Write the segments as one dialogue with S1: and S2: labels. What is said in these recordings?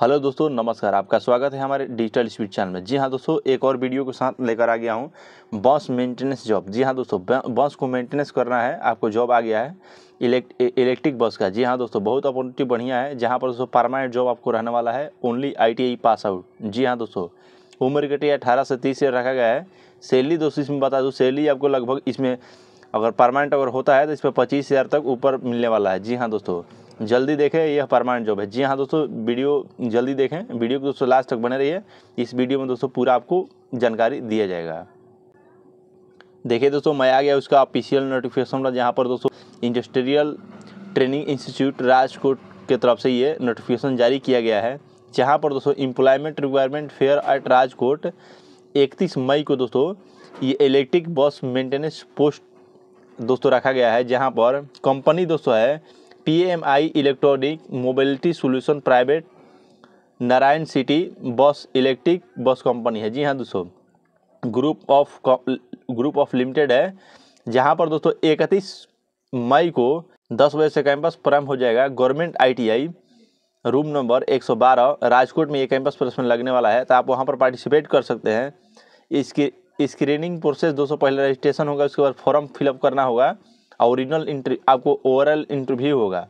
S1: hello दोस्तों नमस्कार आपका स्वागत है हमारे डिजिटल स्पीड चैनल में जी हाँ दोस्तों एक और वीडियो के साथ लेकर आ गया हूँ बॉस मेंटेनेंस जॉब जी हाँ दोस्तों बॉस को मेंटेनेंस करना है आपको जॉब आ गया है इलेक्ट इलेक्ट्रिक बस का जी हाँ दोस्तों बहुत अपॉर्चुनिटी बढ़िया है जहाँ पर दोस्तों परमानेंट जॉब आपको रहने वाला है ओनली आई पास आउट जी हाँ दोस्तों उम्र कटिया अठारह से तीस रखा गया है सैलरी दोस्तों इसमें बता दो सैलरी आपको लगभग इसमें अगर परमानेंट अगर होता है तो इस पर पच्चीस हज़ार तक ऊपर मिलने वाला है जी हाँ दोस्तों जल्दी देखें यह परमानेंट जॉब है जी हाँ दोस्तों वीडियो जल्दी देखें वीडियो को दोस्तों लास्ट तक बने रहिए इस वीडियो में दोस्तों पूरा आपको जानकारी दिया जाएगा देखिए दोस्तों मैं आ गया उसका ऑफिशियल नोटिफिकेशन वाला जहाँ पर दोस्तों इंडस्ट्रियल ट्रेनिंग इंस्टीट्यूट राजकोट के तरफ से ये नोटिफिकेशन जारी किया गया है जहाँ पर दोस्तों employment requirement fair at Rajkot इकतीस मई को दोस्तों ये इलेक्ट्रिक बस मेंटेनेंस पोस्ट दोस्तों रखा गया है जहाँ पर कंपनी दोस्तों है PMI electronic mobility solution private Narayan city bus electric bus company है जी हाँ दोस्तों group of group of limited है जहाँ पर दोस्तों इकतीस मई को दस बजे से कैंपस प्रारंभ हो जाएगा government ITI room number 112 Rajkot में ये कैंपस प्लेसमेंट लगने वाला है तो आप वहाँ पर पार्टिसिपेट कर सकते हैं इसकी स्क्रीनिंग प्रोसेस दोस्तों पहले रजिस्ट्रेशन होगा उसके बाद फॉर्म फिलअप करना होगा ओरिजिनल इंटरव्यू आपको ओवरऑल इंटरव्यू होगा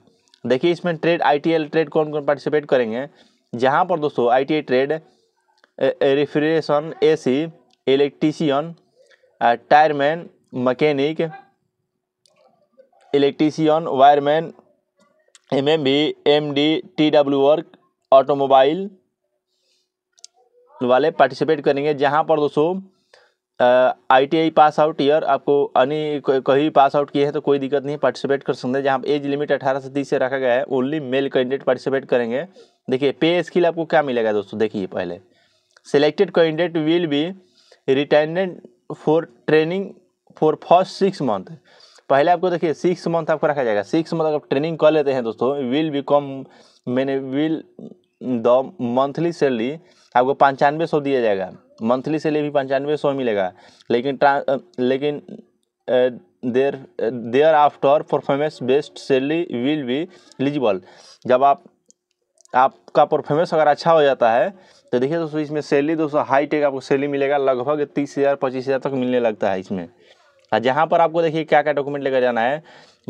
S1: देखिए इसमें ट्रेड आईटीएल ट्रेड कौन कौन पार्टिसिपेट करेंगे जहाँ पर दोस्तों ITI trade refrigeration AC electrician tyreman mechanic electrician wireman M M B M D T W work automobile वाले पार्टिसिपेट करेंगे जहाँ पर दोस्तों आई पास आउट ईयर आपको अन्य कहीं पास आउट किया है तो कोई दिक्कत नहीं पार्टिसिपेट कर सकते हैं जहाँ एज लिमिट अठारह से तीस से रखा गया है ओनली मेल कैंडिडेट पार्टिसिपेट करेंगे देखिए पे स्किल आपको क्या मिलेगा दोस्तों देखिए पहले selected candidate will be retained for training for first six month पहले आपको देखिए सिक्स मंथ आपको रखा जाएगा सिक्स मंथ अगर ट्रेनिंग कर लेते हैं दोस्तों विल कम मैंने विल द मंथली सैलरी आपको पंचानवे सौ दिया जाएगा मंथली से ले भी पंचानवे सौ मिलेगा लेकिन ट्रां लेकिन there there after performance based salary will be eligible जब आप आपका परफॉर्मेंस अगर अच्छा हो जाता है तो देखिए दोस्तों इसमें सैलरी दोस्तों हाई टेक आपको सैलरी मिलेगा लगभग तीस हज़ार पच्चीस हज़ार तक मिलने लगता है इसमें और जहाँ पर आपको देखिए क्या क्या डॉक्यूमेंट लेकर जाना है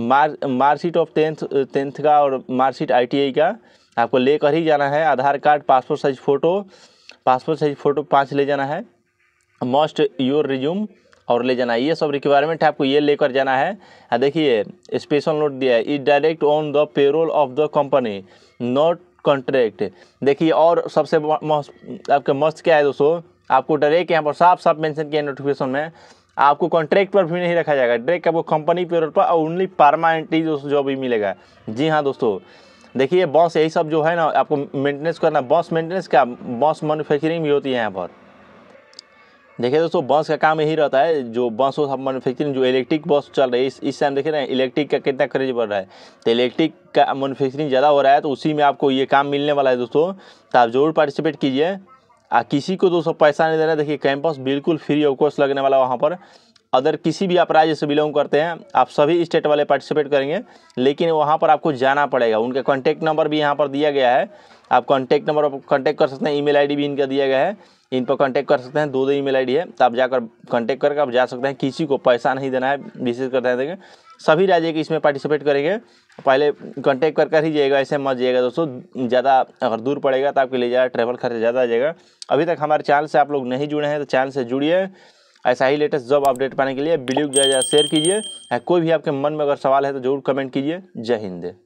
S1: मार मार्कशीट ऑफ टेंथ टेंथ का और मार्कशीट आई का आपको लेकर ही जाना है Aadhaar card passport size photo passport size photo पाँच ले जाना है मोस्ट योर रिज्यूम और ले जाना है ये सब रिक्वायरमेंट है आपको ये लेकर जाना है हाँ, देखिए स्पेशल नोट दिया है is direct on the payroll of the company not contract देखिए और सबसे आपके मस्त क्या है दोस्तों आपको डायरेक्ट यहाँ पर साफ साफ मेंशन किया है नोटिफिकेशन में आपको कॉन्ट्रैक्ट पर भी नहीं रखा जाएगा डायरेक्ट आपको कंपनी पेरोल पर ओनली परमानेंटली दोस्तों जॉब ही मिलेगा जी हाँ दोस्तों देखिए बॉस यही सब जो है ना आपको मेंटेनेंस करना बॉस मेंटेनेंस क्या बॉस मैनुफैक्चरिंग भी होती है यहाँ पर देखिए दोस्तों बॉस का काम यही रहता है जो बस हम मैनुफैक्चरिंग जो इलेक्ट्रिक बस चल रही है इस इस टाइम देखिए ना इलेक्ट्रिक का कितना क्रेज बढ़ रहा है तो इलेक्ट्रिक का मैनुफैक्चरिंग ज़्यादा हो रहा है तो उसी में आपको ये काम मिलने वाला है दोस्तों तो आप ज़रूर पार्टिसिपेट कीजिए आ किसी को दोस्तों पैसा नहीं देना देखिए कैंपस बिल्कुल फ्री ऑफ कोर्स लगने वाला वहाँ पर अदर किसी भी आप राज्य से बिलोंग करते हैं आप सभी स्टेट वाले पार्टिसिपेट करेंगे लेकिन वहाँ पर आपको जाना पड़ेगा उनका कॉन्टैक्ट नंबर भी यहाँ पर दिया गया है आप कॉन्टैक्ट नंबर पर कॉन्टैक्ट कर सकते हैं ईमेल आईडी भी इनका दिया गया है इन पर कॉन्टैक्ट कर सकते हैं दो दो ई मेल है तो आप जाकर कॉन्टैक्ट करके आप जा सकते हैं किसी को पैसा नहीं देना है विशेष कर हैं देंगे सभी राज्य के इसमें पार्टिसिपेट करेंगे पहले कॉन्टैक्ट कर कर ही जाइएगा ऐसे मत जाइएगा दोस्तों ज़्यादा अगर दूर पड़ेगा तो आपके लिए ज़्यादा ट्रैवल खर्च ज़्यादा आ जाएगा अभी तक हमारे चैनल से आप लोग नहीं जुड़े हैं तो चैनल से जुड़िए ऐसा ही लेटेस्ट जॉब अपडेट पाने के लिए वीडियो को ज़्यादा शेयर कीजिए कोई भी आपके मन में अगर सवाल है तो जरूर कमेंट कीजिए जय हिंद